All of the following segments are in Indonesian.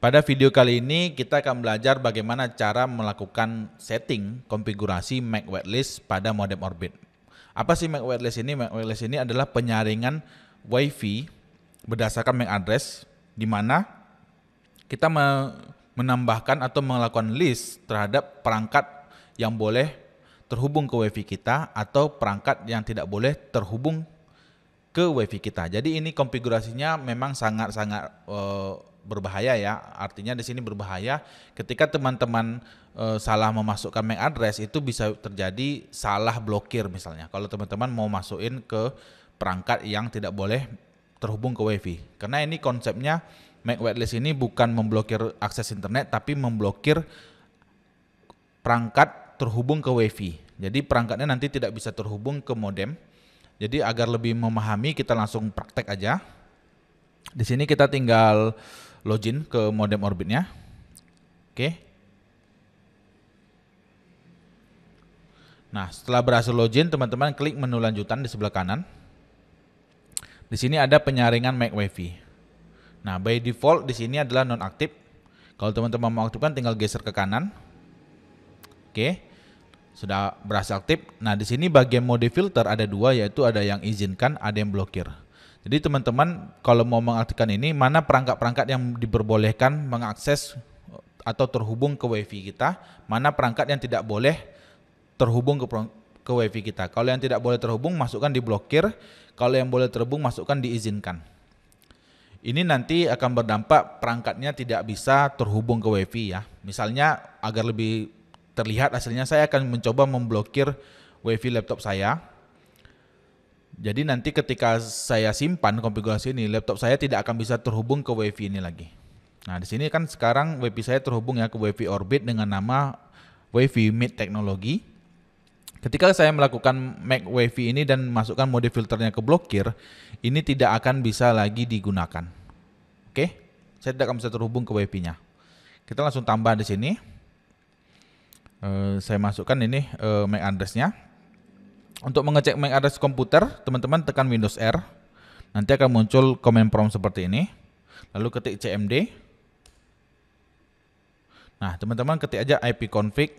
Pada video kali ini kita akan belajar bagaimana cara melakukan setting konfigurasi Mac whitelist pada modem Orbit. Apa sih Mac whitelist ini? Mac whitelist ini adalah penyaringan WiFi berdasarkan MAC address di mana kita menambahkan atau melakukan list terhadap perangkat yang boleh terhubung ke WiFi kita atau perangkat yang tidak boleh terhubung ke WiFi kita. Jadi ini konfigurasinya memang sangat-sangat eh, berbahaya ya. Artinya di sini berbahaya ketika teman-teman e, salah memasukkan MAC address itu bisa terjadi salah blokir misalnya. Kalau teman-teman mau masukin ke perangkat yang tidak boleh terhubung ke WiFi. Karena ini konsepnya MAC whitelist ini bukan memblokir akses internet tapi memblokir perangkat terhubung ke WiFi. Jadi perangkatnya nanti tidak bisa terhubung ke modem. Jadi agar lebih memahami kita langsung praktek aja. Di sini kita tinggal login ke modem orbitnya. Oke. Okay. Nah, setelah berhasil login, teman-teman klik menu lanjutan di sebelah kanan. Di sini ada penyaringan MAC WiFi. Nah, by default di sini adalah non aktif. Kalau teman-teman mau aktifkan tinggal geser ke kanan. Oke. Okay. Sudah berhasil aktif. Nah, di sini bagian mode filter ada dua yaitu ada yang izinkan, ada yang blokir. Jadi teman-teman kalau mau mengaktifkan ini mana perangkat-perangkat yang diperbolehkan mengakses eh, atau terhubung ke WiFi kita, mana perangkat yang tidak boleh terhubung ke ke WiFi kita. Kalau yang tidak boleh terhubung masukkan di blokir, kalau yang boleh terhubung masukkan diizinkan. Ini nanti akan berdampak perangkatnya tidak bisa terhubung ke WiFi ya. Misalnya agar lebih terlihat hasilnya saya akan mencoba memblokir WiFi laptop saya jadi nanti ketika saya simpan konfigurasi ini, laptop saya tidak akan bisa terhubung ke WiFi ini lagi. Nah, di sini kan sekarang WiFi saya terhubung ya ke WiFi Orbit dengan nama WiFi Mid Technology. Ketika saya melakukan Mac WiFi ini dan masukkan mode filternya ke blokir, ini tidak akan bisa lagi digunakan. Oke, saya tidak akan bisa terhubung ke WiFi-nya. Kita langsung tambah di sini. Uh, saya masukkan ini uh, MAC address-nya. Untuk mengecek MAC address komputer, teman-teman tekan Windows R. Nanti akan muncul command prompt seperti ini. Lalu ketik cmd. Nah, teman-teman ketik aja ipconfig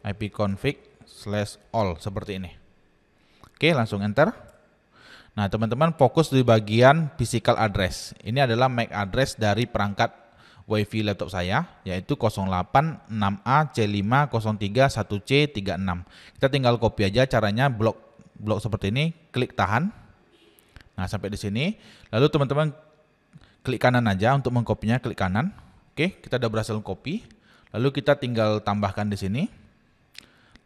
ipconfig slash all seperti ini. Oke, langsung enter. Nah, teman-teman fokus di bagian physical address. Ini adalah MAC address dari perangkat WiFi laptop saya yaitu 086AC5031C36. Kita tinggal copy aja caranya blok blok seperti ini, klik tahan. Nah, sampai di sini. Lalu teman-teman klik kanan aja untuk mengkopinya, klik kanan. Oke, kita udah berhasil copy. Lalu kita tinggal tambahkan di sini.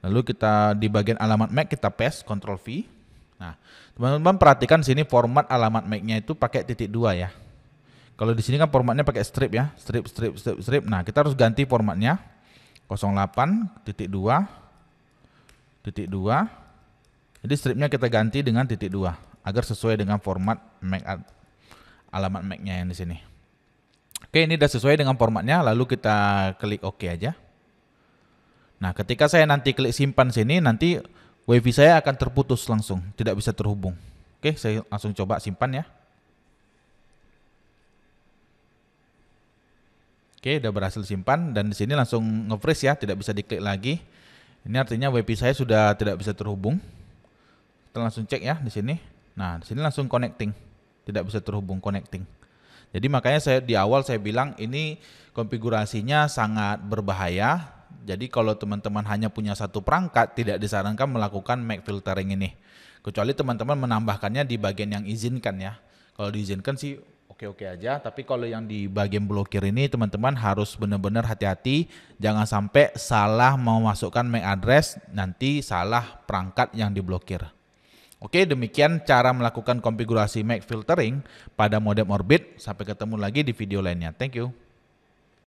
Lalu kita di bagian alamat MAC kita paste Ctrl V. Nah, teman-teman perhatikan sini format alamat MAC-nya itu pakai titik dua ya. Kalau di sini kan formatnya pakai strip ya, strip, strip, strip, strip. Nah, kita harus ganti formatnya. 08.2.2. titik dua. Jadi stripnya kita ganti dengan titik dua agar sesuai dengan format Mac alamat Mac-nya yang di sini. Oke, ini sudah sesuai dengan formatnya, lalu kita klik OK aja. Nah, ketika saya nanti klik simpan sini, nanti WiFi saya akan terputus langsung, tidak bisa terhubung. Oke, saya langsung coba simpan ya. Oke, udah berhasil simpan dan di sini langsung nge-freeze ya, tidak bisa diklik lagi. Ini artinya WiFi saya sudah tidak bisa terhubung. Kita langsung cek ya di sini. Nah, di sini langsung connecting. Tidak bisa terhubung connecting. Jadi makanya saya di awal saya bilang ini konfigurasinya sangat berbahaya. Jadi kalau teman-teman hanya punya satu perangkat tidak disarankan melakukan MAC filtering ini. Kecuali teman-teman menambahkannya di bagian yang izinkan ya. Kalau diizinkan sih oke-oke aja. Tapi kalau yang di bagian blokir ini teman-teman harus benar-benar hati-hati, jangan sampai salah memasukkan MAC address, nanti salah perangkat yang diblokir. Oke, demikian cara melakukan konfigurasi MAC filtering pada modem Orbit. Sampai ketemu lagi di video lainnya. Thank you.